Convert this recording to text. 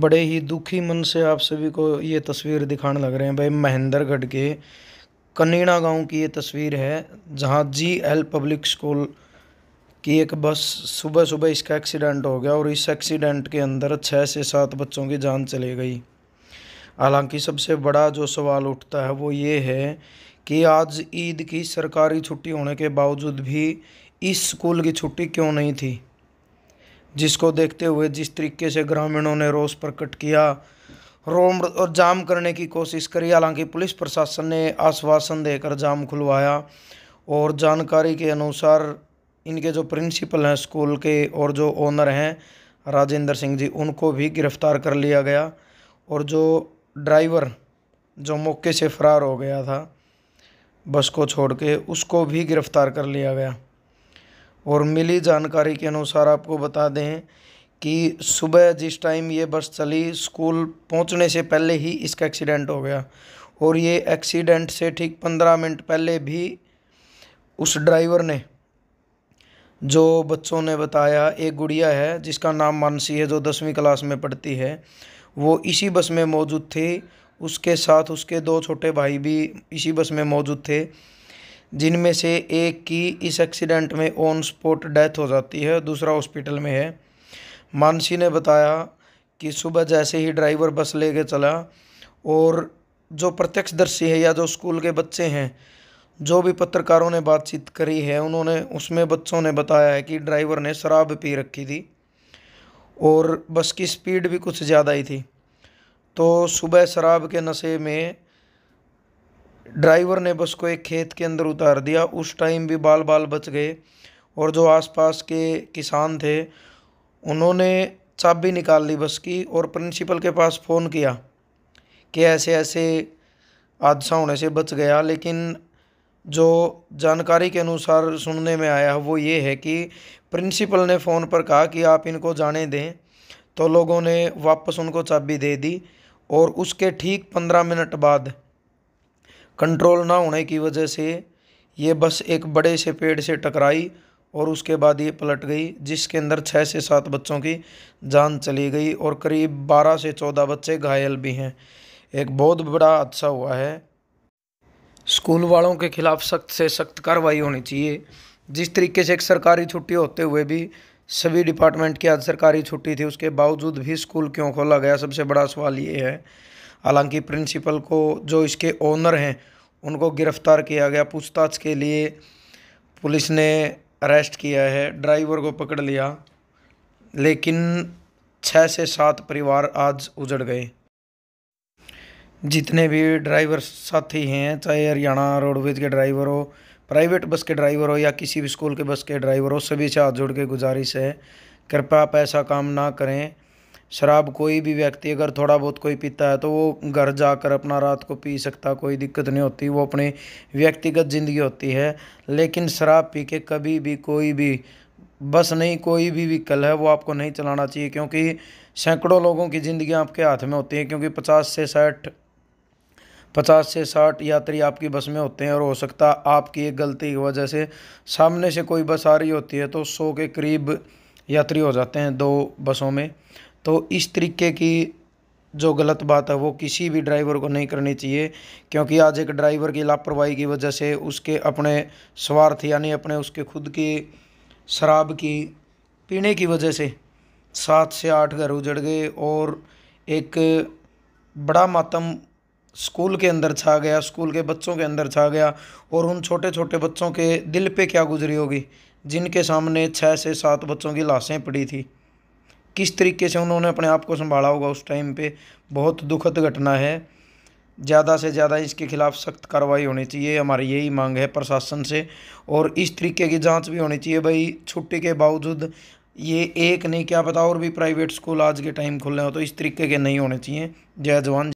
बड़े ही दुखी मन से आप सभी को ये तस्वीर दिखाने लग रहे हैं भाई महेंद्रगढ़ के कनीणा गांव की ये तस्वीर है जहां जी एल पब्लिक स्कूल की एक बस सुबह सुबह इसका एक्सीडेंट हो गया और इस एक्सीडेंट के अंदर छः से सात बच्चों की जान चली गई हालांकि सबसे बड़ा जो सवाल उठता है वो ये है कि आज ईद की सरकारी छुट्टी होने के बावजूद भी इस स्कूल की छुट्टी क्यों नहीं थी जिसको देखते हुए जिस तरीके से ग्रामीणों ने रोष प्रकट किया रोम और जाम करने की कोशिश करी हालांकि पुलिस प्रशासन ने आश्वासन देकर जाम खुलवाया और जानकारी के अनुसार इनके जो प्रिंसिपल हैं स्कूल के और जो ओनर हैं राजेंद्र सिंह जी उनको भी गिरफ्तार कर लिया गया और जो ड्राइवर जो मौके से फरार हो गया था बस को छोड़ के उसको भी गिरफ्तार कर लिया गया और मिली जानकारी के अनुसार आपको बता दें कि सुबह जिस टाइम ये बस चली स्कूल पहुंचने से पहले ही इसका एक्सीडेंट हो गया और ये एक्सीडेंट से ठीक पंद्रह मिनट पहले भी उस ड्राइवर ने जो बच्चों ने बताया एक गुड़िया है जिसका नाम मानसी है जो दसवीं क्लास में पढ़ती है वो इसी बस में मौजूद थी उसके साथ उसके दो छोटे भाई भी इसी बस में मौजूद थे जिनमें से एक की इस एक्सीडेंट में ऑन स्पॉट डेथ हो जाती है दूसरा हॉस्पिटल में है मानसी ने बताया कि सुबह जैसे ही ड्राइवर बस ले चला और जो प्रत्यक्षदर्शी है या जो स्कूल के बच्चे हैं जो भी पत्रकारों ने बातचीत करी है उन्होंने उसमें बच्चों ने बताया है कि ड्राइवर ने शराब पी रखी थी और बस की स्पीड भी कुछ ज़्यादा ही थी तो सुबह शराब के नशे में ड्राइवर ने बस को एक खेत के अंदर उतार दिया उस टाइम भी बाल बाल बच गए और जो आसपास के किसान थे उन्होंने चाबी निकाल ली बस की और प्रिंसिपल के पास फ़ोन किया कि ऐसे ऐसे हादसा होने से बच गया लेकिन जो जानकारी के अनुसार सुनने में आया वो ये है कि प्रिंसिपल ने फ़ोन पर कहा कि आप इनको जाने दें तो लोगों ने वापस उनको चाबी दे दी और उसके ठीक पंद्रह मिनट बाद कंट्रोल ना होने की वजह से ये बस एक बड़े से पेड़ से टकराई और उसके बाद ये पलट गई जिसके अंदर छः से सात बच्चों की जान चली गई और करीब बारह से चौदह बच्चे घायल भी हैं एक बहुत बड़ा हादसा हुआ है स्कूल वालों के खिलाफ सख्त से सख्त कार्रवाई होनी चाहिए जिस तरीके से एक सरकारी छुट्टी होते हुए भी सभी डिपार्टमेंट की आज सरकारी छुट्टी थी उसके बावजूद भी स्कूल क्यों खोला गया सबसे बड़ा सवाल ये है हालांकि प्रिंसिपल को जो इसके ओनर हैं उनको गिरफ्तार किया गया पूछताछ के लिए पुलिस ने अरेस्ट किया है ड्राइवर को पकड़ लिया लेकिन छः से सात परिवार आज उजड़ गए जितने भी ड्राइवर साथी हैं चाहे हरियाणा रोडवेज के ड्राइवर हो प्राइवेट बस के ड्राइवर हो या किसी भी स्कूल के बस के ड्राइवर हो सभी से हाथ जोड़ के गुजारिश है कृपया आप ऐसा काम ना करें शराब कोई भी व्यक्ति अगर थोड़ा बहुत कोई पीता है तो वो घर जाकर अपना रात को पी सकता कोई दिक्कत नहीं होती वो अपनी व्यक्तिगत ज़िंदगी होती है लेकिन शराब पी के कभी भी कोई भी बस नहीं कोई भी व्हीकल है वो आपको नहीं चलाना चाहिए क्योंकि सैकड़ों लोगों की ज़िंदगी आपके हाथ में होती है क्योंकि पचास से साठ पचास से साठ यात्री आपकी बस में होते हैं और हो सकता आपकी एक गलती की वजह से सामने से कोई बस आ रही होती है तो सौ के करीब यात्री हो जाते हैं दो बसों में तो इस तरीके की जो गलत बात है वो किसी भी ड्राइवर को नहीं करनी चाहिए क्योंकि आज एक ड्राइवर की लापरवाही की वजह से उसके अपने स्वार्थ यानी अपने उसके खुद की शराब की पीने की वजह से सात से आठ घर उजड़ गए और एक बड़ा मातम स्कूल के अंदर छा गया स्कूल के बच्चों के अंदर छा गया और उन छोटे छोटे बच्चों के दिल पे क्या गुजरी होगी जिनके सामने छः से सात बच्चों की लाशें पड़ी थी किस तरीके से उन्होंने अपने आप को संभाला होगा उस टाइम पे बहुत दुखद घटना है ज़्यादा से ज़्यादा इसके खिलाफ सख्त कार्रवाई होनी चाहिए हमारी यही मांग है प्रशासन से और इस तरीके की जांच भी होनी चाहिए भाई छुट्टी के बावजूद ये एक नहीं क्या पता और भी प्राइवेट स्कूल आज के टाइम खुल रहे हो तो इस तरीके के नहीं होने चाहिए जय जवान